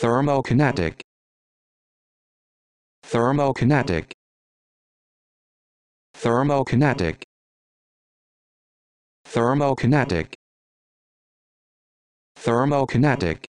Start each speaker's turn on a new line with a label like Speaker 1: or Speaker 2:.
Speaker 1: thermokinetic thermokinetic thermokinetic thermokinetic thermokinetic